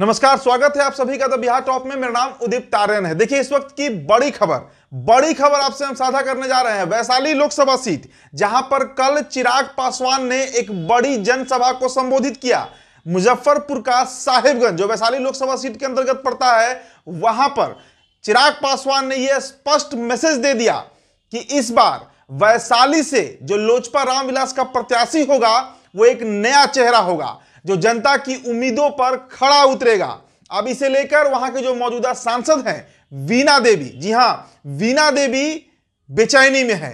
नमस्कार स्वागत है आप सभी का द बिहार टॉप में मेरा नाम उदीप तारेन है देखिए इस वक्त की बड़ी खबर बड़ी खबर आपसे हम साझा करने जा रहे हैं वैशाली लोकसभा सीट जहां पर कल चिराग पासवान ने एक बड़ी जनसभा को संबोधित किया मुजफ्फरपुर का साहिबगंज जो वैशाली लोकसभा सीट के अंतर्गत पड़ता है वहां पर चिराग पासवान ने यह स्पष्ट मैसेज दे दिया कि इस बार वैशाली से जो लोजपा रामविलास का प्रत्याशी होगा वो एक नया चेहरा होगा जो जनता की उम्मीदों पर खड़ा उतरेगा अब इसे लेकर वहां के जो मौजूदा सांसद हैं वीना देवी जी हां वीना देवी बेचैनी में है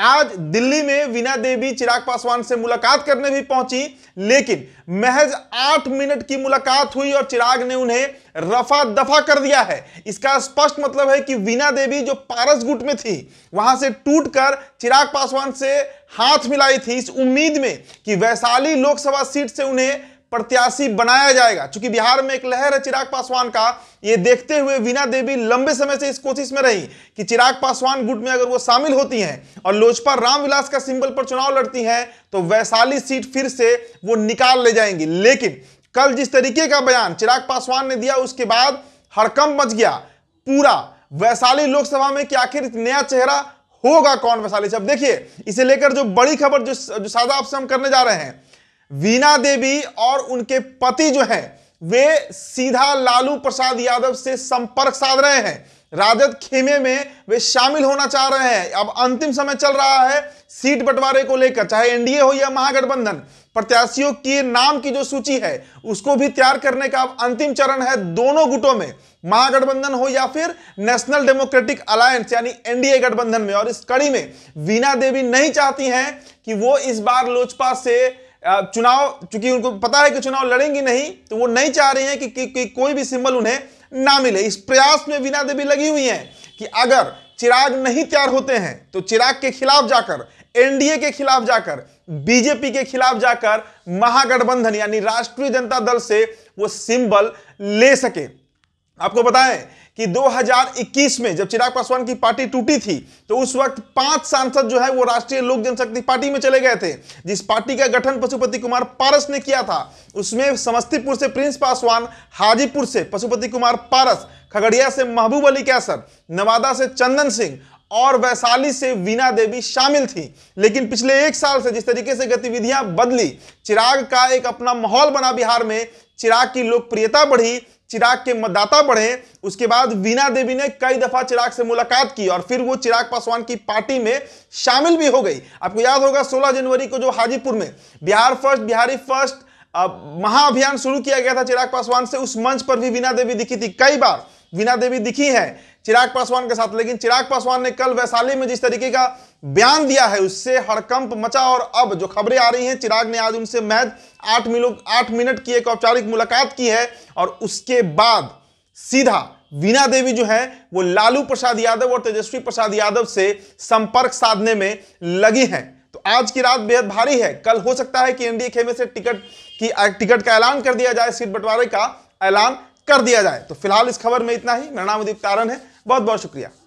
आज दिल्ली में वीना देवी चिराग पासवान से मुलाकात करने भी पहुंची लेकिन महज आठ मिनट की मुलाकात हुई और चिराग ने उन्हें रफा दफा कर दिया है इसका स्पष्ट मतलब है कि वीना देवी जो पारस गुट में थी वहां से टूटकर चिराग पासवान से हाथ मिलाई थी इस उम्मीद में कि वैशाली लोकसभा सीट से उन्हें प्रत्याशी बनाया जाएगा चूंकि बिहार में एक लहर है चिराग पासवान का ये देखते हुए वीना देवी लंबे समय से इस कोशिश में रही कि चिराग पासवान गुट में अगर वो शामिल होती हैं और लोजपा रामविलास का सिंबल पर चुनाव लड़ती हैं तो वैशाली सीट फिर से वो निकाल ले जाएंगी लेकिन कल जिस तरीके का बयान चिराग पासवान ने दिया उसके बाद हड़कम मच गया पूरा वैशाली लोकसभा में कि आखिर नया चेहरा होगा कौन वैशाली से अब देखिए इसे लेकर जो बड़ी खबर जो, जो सादा आपसे हम करने जा रहे हैं वीना देवी और उनके पति जो हैं वे सीधा लालू प्रसाद यादव से संपर्क साध रहे हैं राजद खेमे में वे शामिल होना चाह रहे हैं अब अंतिम समय चल रहा है सीट बंटवारे को लेकर चाहे एनडीए हो या महागठबंधन प्रत्याशियों के नाम की जो सूची है उसको भी तैयार करने का अब अंतिम चरण है दोनों गुटों में महागठबंधन हो या फिर नेशनल डेमोक्रेटिक अलायंस यानी एनडीए गठबंधन में और इस कड़ी में वीना देवी नहीं चाहती हैं कि वो इस बार लोजपा से चुनाव चूंकि उनको पता है कि चुनाव लड़ेंगी नहीं तो वो नहीं चाह रही हैं कि, कि, कि कोई भी सिंबल उन्हें ना मिले इस प्रयास में वीना देवी लगी हुई हैं कि अगर चिराग नहीं तैयार होते हैं तो चिराग के खिलाफ जाकर एनडीए के खिलाफ जाकर बीजेपी के खिलाफ जाकर महागठबंधन यानी राष्ट्रीय जनता दल से वो सिंबल ले सके आपको बताएं कि 2021 में जब चिराग पासवान की पार्टी टूटी थी तो उस वक्त पांच सांसद जो है वो राष्ट्रीय लोक जनशक्ति पार्टी में चले गए थे जिस पार्टी का गठन पशुपति कुमार पारस ने किया था उसमें समस्तीपुर से प्रिंस पासवान हाजीपुर से पशुपति कुमार पारस खगड़िया से महबूब अली कैसर नवादा से चंदन सिंह और वैशाली से वीना देवी शामिल थी लेकिन पिछले एक साल से जिस तरीके से गतिविधियां बदली चिराग का एक अपना माहौल बना बिहार में चिराग की लोकप्रियता बढ़ी चिराग के मतदाता बढ़े उसके बाद वीना देवी ने कई दफा चिराग से मुलाकात की और फिर वो चिराग पासवान की पार्टी में शामिल भी हो गई आपको याद होगा 16 जनवरी को जो हाजीपुर में बिहार फर्स्ट बिहारी फर्स्ट महाअभियान शुरू किया गया था चिराग पासवान से उस मंच पर भी वीना देवी दिखी थी कई बार वीना देवी दिखी हैं चिराग पासवान के साथ लेकिन चिराग पासवान ने कल वैशाली में जिस तरीके का बयान दिया है उससे हड़कंप मचा और अब जो खबरें आ रही हैं चिराग ने आज उनसे महज आठ मिलो आठ मिनट की एक औपचारिक मुलाकात की है और उसके बाद सीधा वीना देवी जो है वो लालू प्रसाद यादव और तेजस्वी प्रसाद यादव से संपर्क साधने में लगी हैं तो आज की रात बेहद भारी है कल हो सकता है कि एनडीए खेमे से टिकट की टिकट का ऐलान कर दिया जाए सीट बंटवारे का ऐलान कर दिया जाए तो फिलहाल इस खबर में इतना ही मेरा नाम उदीप तारण है बहुत बहुत शुक्रिया